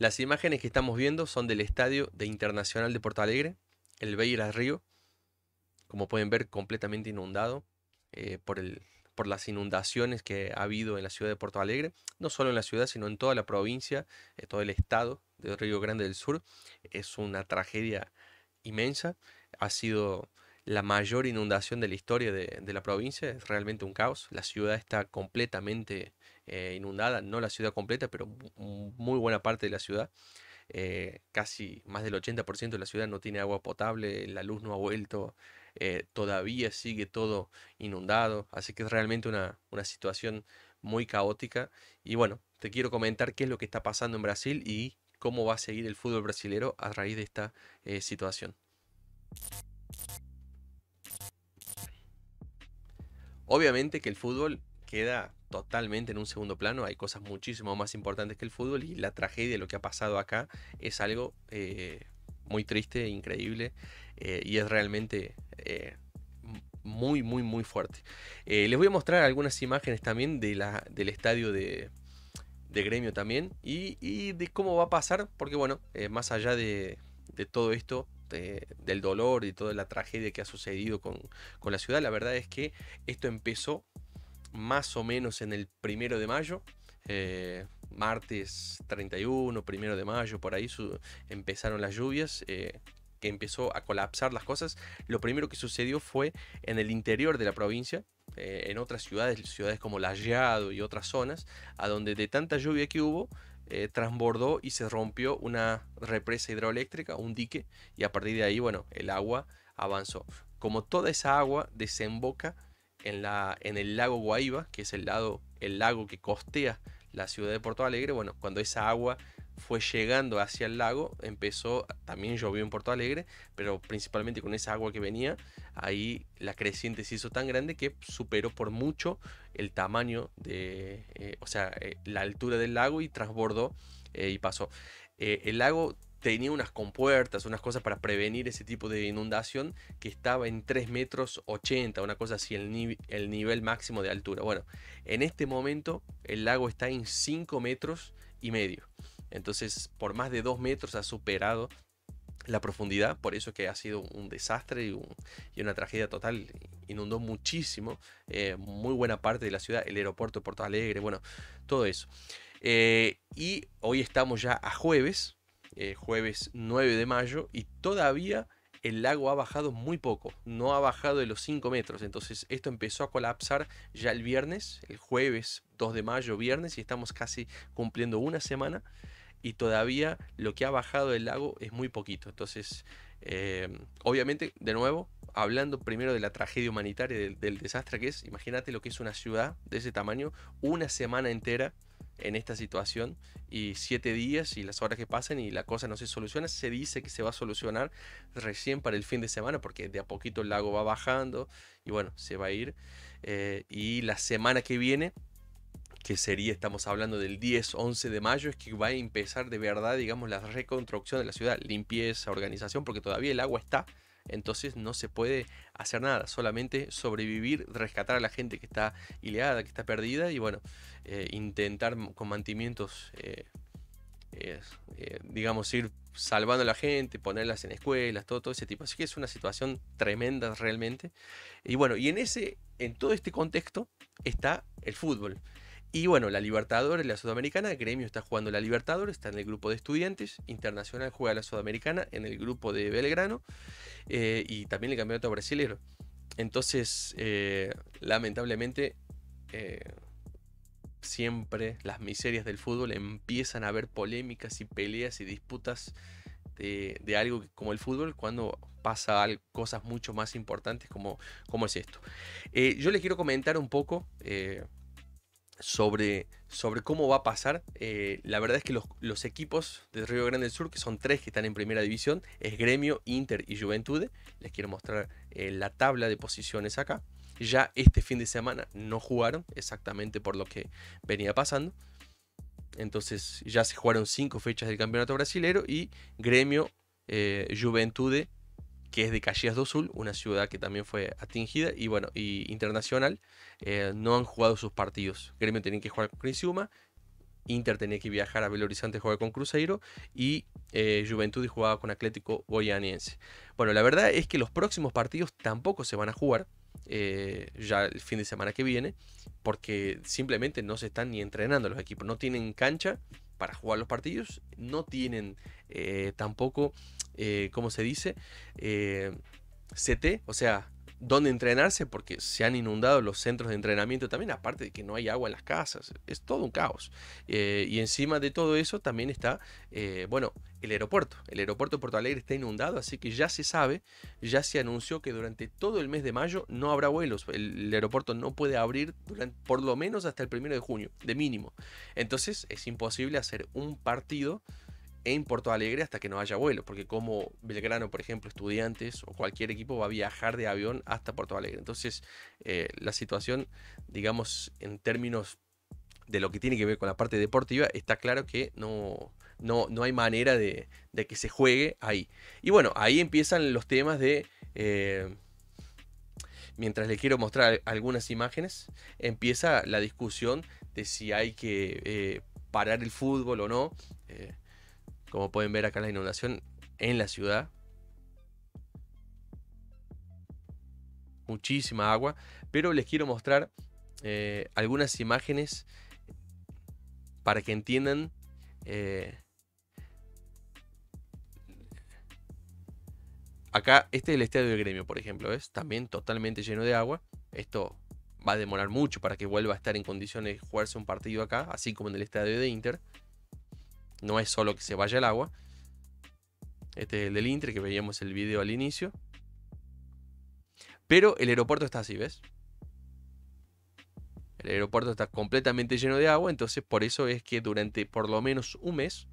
Las imágenes que estamos viendo son del estadio de Internacional de Porto Alegre, el Beira Río, como pueden ver completamente inundado eh, por, las inundaciones que ha habido en la ciudad de Porto Alegre, no solo en la ciudad, sino en toda la provincia, en eh, todo el estado de Río Grande del Sur. Es una tragedia inmensa, ha sido la mayor inundación de la historia de, la provincia. Es realmente un caos. La ciudad está completamente eh, inundada, no la ciudad completa, pero muy buena parte de la ciudad. Eh, casi más del 80% de la ciudad no tiene agua potable, la luz no ha vuelto, eh, todavía sigue todo inundado, así que es realmente una, situación muy caótica. Y bueno, te quiero comentar qué es lo que está pasando en Brasil y cómo va a seguir el fútbol brasileño a raíz de esta situación. Obviamente que el fútbol queda totalmente en un segundo plano, hay cosas muchísimo más importantes que el fútbol y la tragedia de lo que ha pasado acá es algo eh, muy triste, e increíble eh, y es realmente eh, muy, muy, muy fuerte. les voy a mostrar algunas imágenes también del estadio de, gremio también y, de cómo va a pasar, porque bueno, más allá de todo esto, este, del dolor y toda la tragedia que ha sucedido con, la ciudad. La verdad es que esto empezó más o menos en el primero de mayo. Eh, martes 31, primero de mayo, por ahí empezaron las lluvias, eh, que empezó a colapsar las cosas. Lo primero que sucedió fue en el interior de la provincia, eh, en otras ciudades, ciudades como Lallado y otras zonas, a donde de tanta lluvia que hubo, eh, transbordó y se rompió una represa hidroeléctrica, un dique, y a partir de ahí, bueno, el agua avanzó. Como toda esa agua desemboca en, la, en el lago Guaíba, que es el, lado, el lago que costea la ciudad de Porto Alegre, bueno, cuando esa agua fue llegando hacia el lago, empezó, también llovió en Porto Alegre, pero principalmente con esa agua que venía, ahí la creciente se hizo tan grande que superó por mucho el tamaño de, eh, o sea, eh, la altura del lago y transbordó eh, y pasó. el lago tenía unas compuertas, unas cosas para prevenir ese tipo de inundación que estaba en 3 metros 80, una cosa así, el, el nivel máximo de altura. Bueno, en este momento el lago está en 5 metros y medio. Entonces, por más de dos metros ha superado la profundidad, por eso que ha sido un desastre y, una tragedia total. Inundó muchísimo, eh, muy buena parte de la ciudad, el aeropuerto de Porto Alegre, bueno, todo eso. Eh, y hoy estamos ya a jueves, eh, jueves 9 de mayo, y todavía el lago ha bajado muy poco, no ha bajado de los 5 metros, entonces esto empezó a colapsar ya el viernes, el jueves 2 de mayo, viernes, y estamos casi cumpliendo una semana y todavía lo que ha bajado del lago es muy poquito. Entonces, eh, obviamente, de nuevo, hablando primero de la tragedia humanitaria del, desastre que es, imagínate lo que es una ciudad de ese tamaño, una semana entera en esta situación y siete días y las horas que pasan y la cosa no se soluciona, se dice que se va a solucionar recién para el fin de semana porque de a poquito el lago va bajando y bueno, se va a ir eh, y la semana que viene que sería, estamos hablando del 10, 11 de mayo, es que va a empezar de verdad, digamos, la reconstrucción de la ciudad, limpieza, organización, porque todavía el agua está, entonces no se puede hacer nada, solamente sobrevivir, rescatar a la gente que está ileada, que está perdida y bueno, eh, intentar con mantenimientos, eh, eh, digamos, ir salvando a la gente, ponerlas en escuelas, todo, todo ese tipo. Así que es una situación tremenda realmente. Y bueno, y en ese, en todo este contexto está el fútbol. Y bueno, la Libertadores, la Sudamericana, Gremio está jugando la Libertadores, está en el grupo de estudiantes, Internacional juega la Sudamericana en el grupo de Belgrano eh, y también el Campeonato Brasilero. Entonces, eh, lamentablemente, eh, siempre las miserias del fútbol empiezan a haber polémicas y peleas y disputas de, algo como el fútbol cuando pasa cosas mucho más importantes como, es esto. yo les quiero comentar un poco, sobre, sobre cómo va a pasar. Eh, la verdad es que los, equipos de Río Grande del Sur, que son tres que están en primera división, es Gremio, Inter y Juventude Les quiero mostrar eh, la tabla de posiciones acá. Ya este fin de semana no jugaron, exactamente por lo que venía pasando. Entonces ya se jugaron cinco fechas del campeonato brasilero y Gremio, eh, Juventude que es de Calles do Sul, una ciudad que también fue atingida y bueno, y internacional, eh, no han jugado sus partidos. Gremio tenía que jugar con Criciúma, Inter tenía que viajar a Belo Horizonte a jugar con Cruzeiro y eh, Juventud jugaba con Atlético Goianiense. Bueno, la verdad es que los próximos partidos tampoco se van a jugar eh, ya el fin de semana que viene, porque simplemente no se están ni entrenando los equipos, no tienen cancha para jugar los partidos, no tienen eh, tampoco, eh, como se dice? CT, o sea, dónde entrenarse porque se han inundado los centros de entrenamiento también, aparte de que no hay agua en las casas, es todo un caos. Eh, y encima de todo eso también está, eh, bueno, el aeropuerto. El aeropuerto de Porto Alegre está inundado, así que ya se sabe, ya se anunció que durante todo el mes de mayo no habrá vuelos. El, aeropuerto no puede abrir por lo menos hasta el primero de junio, de mínimo. Entonces es imposible hacer un partido en Porto Alegre hasta que no haya vuelo, porque como Belgrano, por ejemplo, estudiantes o cualquier equipo va a viajar de avión hasta Porto Alegre. Entonces, eh, la situación, digamos, en términos de lo que tiene que ver con la parte deportiva, está claro que no, no, hay manera de, que se juegue ahí. Y bueno, ahí empiezan los temas de... Eh, mientras les quiero mostrar algunas imágenes, empieza la discusión de si hay que eh, parar el fútbol o no. Como pueden ver acá la inundación en la ciudad. Muchísima agua. Pero les quiero mostrar eh, algunas imágenes para que entiendan eh, acá este es el estadio de gremio por ejemplo es también totalmente lleno de agua esto va a demorar mucho para que vuelva a estar en condiciones de jugarse un partido acá así como en el estadio de Inter no es solo que se vaya el agua. Este es el del Intre que veíamos el video al inicio. Pero el aeropuerto está así, ¿ves? El aeropuerto está completamente lleno de agua, entonces por eso es que durante por lo menos un mes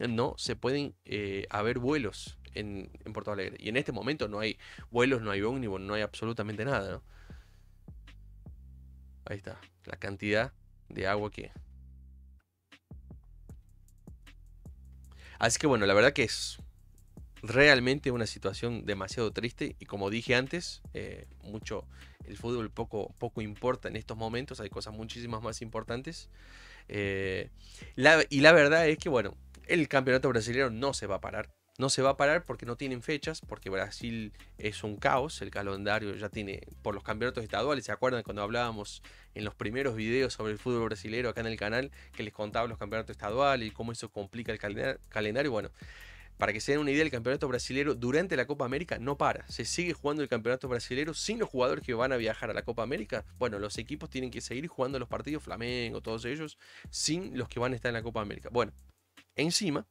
no se pueden eh, haber vuelos en, en, Porto Alegre. Y en este momento no hay vuelos, no hay ómnibus, no hay absolutamente nada. Ahí está, la cantidad de agua que, Así que bueno, la verdad que es realmente una situación demasiado triste y como dije antes, eh, mucho el fútbol poco, poco importa en estos momentos, hay cosas muchísimas más importantes. Eh, y la verdad es que bueno, el campeonato brasileño no se va a parar, no se va a parar porque no tienen fechas, porque Brasil es un caos, el calendario ya tiene por los campeonatos estaduales, ¿se acuerdan cuando hablábamos en los primeros videos sobre el fútbol brasileño acá en el canal que les contaba los campeonatos estaduales y cómo eso complica el calendario? Bueno, para que se den una idea, el campeonato brasileño durante la Copa América no para. Se sigue jugando el campeonato brasileño sin los jugadores que van a viajar a la Copa América. Bueno, los equipos tienen que seguir jugando los partidos Flamengo, todos ellos, sin los que van a estar en la Copa América. Bueno, encima,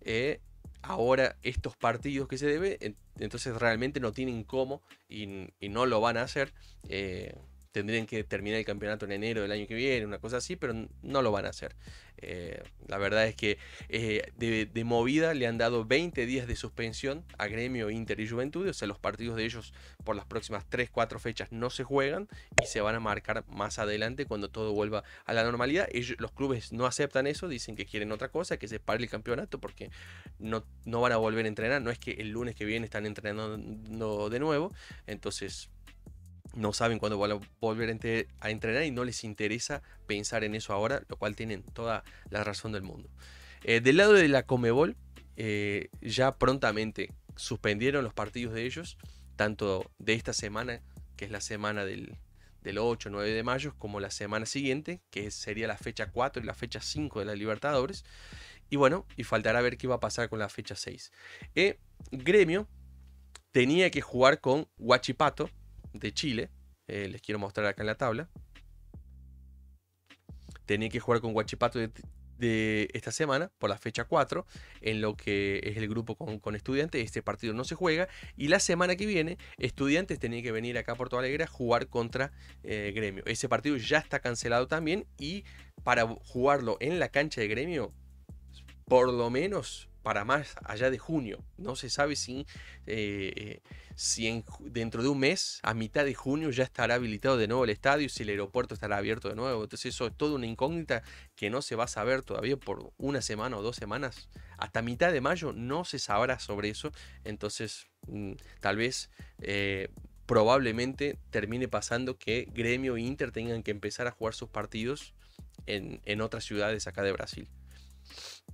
eh, ahora estos partidos que se deben entonces realmente no tienen cómo y, no lo van a hacer. Eh, tendrían que terminar el campeonato en enero del año que viene, una cosa así, pero no lo van a hacer. Eh, la verdad es que eh, de, movida le han dado 20 días de suspensión a Gremio, Inter y Juventud. O sea, los partidos de ellos por las próximas 3-4 fechas no se juegan y se van a marcar más adelante cuando todo vuelva a la normalidad. Ellos, los clubes no aceptan eso, dicen que quieren otra cosa, que se pare el campeonato porque no, no van a volver a entrenar. No es que el lunes que viene están entrenando de nuevo. Entonces no saben cuándo van a volver a entrenar y no les interesa pensar en eso ahora, lo cual tienen toda la razón del mundo. Eh, del lado de la Comebol, eh, ya prontamente suspendieron los partidos de ellos, tanto de esta semana, que es la semana del, del 8 9 de mayo, como la semana siguiente, que sería la fecha 4 y la fecha 5 de la Libertadores. Y bueno, y faltará ver qué va a pasar con la fecha 6. Eh, gremio tenía que jugar con Huachipato, de Chile. Eh, les quiero mostrar acá en la tabla. Tenía que jugar con Guachipato de, esta semana por la fecha 4, en lo que es el grupo con, estudiantes. Este partido no se juega. Y la semana que viene, estudiantes tenía que venir acá a Puerto Alegre a jugar contra eh, Gremio. Ese partido ya está cancelado también y para jugarlo en la cancha de Gremio, por lo menos para más allá de junio. No se sabe si, eh, si dentro de un mes, a mitad de junio, ya estará habilitado de nuevo el estadio, si el aeropuerto estará abierto de nuevo. Entonces eso es toda una incógnita que no se va a saber todavía por una semana o dos semanas. Hasta mitad de mayo no se sabrá sobre eso. Entonces mm, tal vez... Eh, probablemente termine pasando que Gremio e Inter tengan que empezar a jugar sus partidos en otras ciudades acá de Brasil.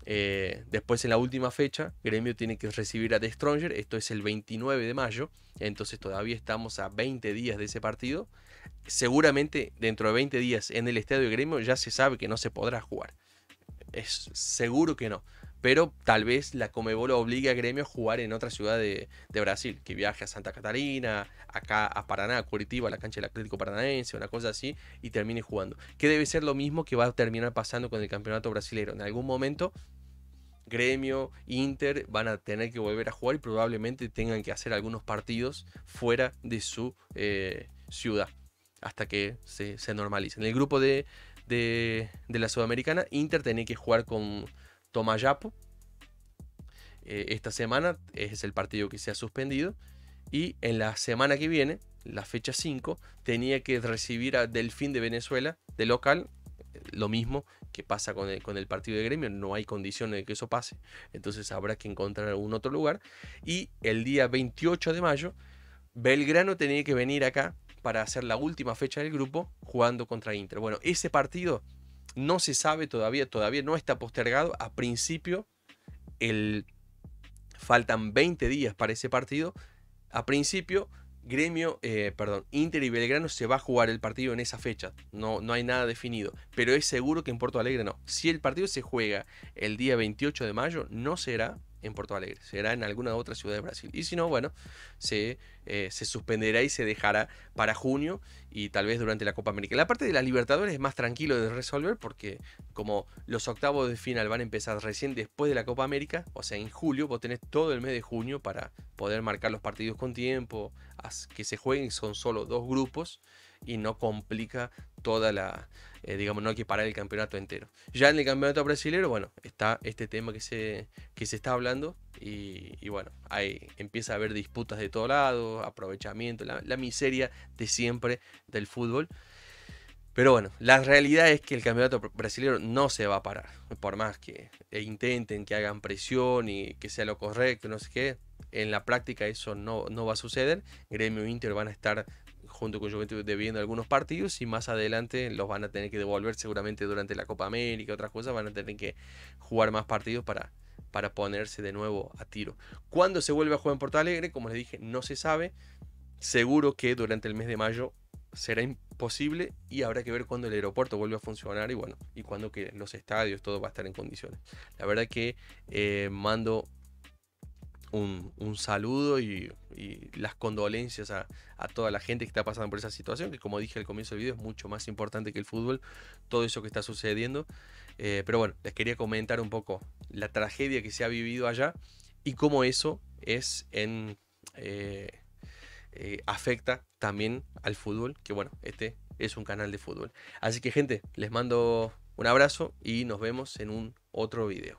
Eh, después en la última fecha, Gremio tiene que recibir a The Stronger, esto es el 29 de mayo, entonces todavía estamos a 20 días de ese partido. Seguramente dentro de 20 días en el estadio de Gremio ya se sabe que no se podrá jugar. Es seguro que no pero tal vez la Comebol obligue a Gremio a jugar en otra ciudad de, Brasil, que viaje a Santa Catarina, acá a Paraná, a Curitiba, a la cancha del Atlético Paranaense, una cosa así, y termine jugando. Que debe ser lo mismo que va a terminar pasando con el campeonato brasileño. En algún momento, Gremio, Inter van a tener que volver a jugar y probablemente tengan que hacer algunos partidos fuera de su eh, ciudad hasta que se, normalice. En el grupo de, de, de la Sudamericana, Inter tiene que jugar con Tomayapo. Eh, esta semana es el partido que se ha suspendido. Y en la semana que viene, la fecha 5, tenía que recibir a Delfín de Venezuela de local. Lo mismo que pasa con el, con el partido de gremio, no hay condiciones de que eso pase. Entonces habrá que encontrar algún otro lugar. Y el día 28 de mayo, Belgrano tenía que venir acá para hacer la última fecha del grupo jugando contra Inter. Bueno, ese partido no se sabe todavía, todavía no está postergado. A principio, el, faltan 20 días para ese partido. A principio, Gremio, eh, perdón, Inter y Belgrano se va a jugar el partido en esa fecha. No, no hay nada definido. Pero es seguro que en Porto Alegre no. Si el partido se juega el día 28 de mayo, no será en Porto Alegre, será en alguna otra ciudad de Brasil. Y si no, bueno, se, eh, se suspenderá y se dejará para junio y tal vez durante la Copa América. La parte de la Libertadores es más tranquilo de resolver porque como los octavos de final van a empezar recién después de la Copa América, o sea, en julio, vos tenés todo el mes de junio para poder marcar los partidos con tiempo, que se jueguen, son solo dos grupos y no complica toda la, eh, digamos, no hay que parar el campeonato entero. Ya en el campeonato brasileño, bueno, está este tema que se, que se está hablando y, bueno, ahí empieza a haber disputas de todo lado, aprovechamiento, la, miseria de siempre del fútbol. Pero bueno, la realidad es que el campeonato brasileño no se va a parar. Por más que eh, intenten, que hagan presión y que sea lo correcto, no sé qué. En la práctica eso no, no va a suceder. Gremio Inter van a estar junto con Juventud debiendo algunos partidos y más adelante los van a tener que devolver seguramente durante la Copa América, otras cosas, van a tener que jugar más partidos para, para ponerse de nuevo a tiro. cuando se vuelve a jugar en Porto Alegre? Como les dije, no se sabe. Seguro que durante el mes de mayo será imposible y habrá que ver cuándo el aeropuerto vuelve a funcionar y bueno, y cuando que los estadios, todo va a estar en condiciones. La verdad que eh, mando un, saludo y, las condolencias a, toda la gente que está pasando por esa situación, que como dije al comienzo del video es mucho más importante que el fútbol, todo eso que está sucediendo. Eh, pero bueno, les quería comentar un poco la tragedia que se ha vivido allá y cómo eso es en... Eh, eh, afecta también al fútbol, que bueno, este es un canal de fútbol. Así que gente, les mando un abrazo y nos vemos en un otro video.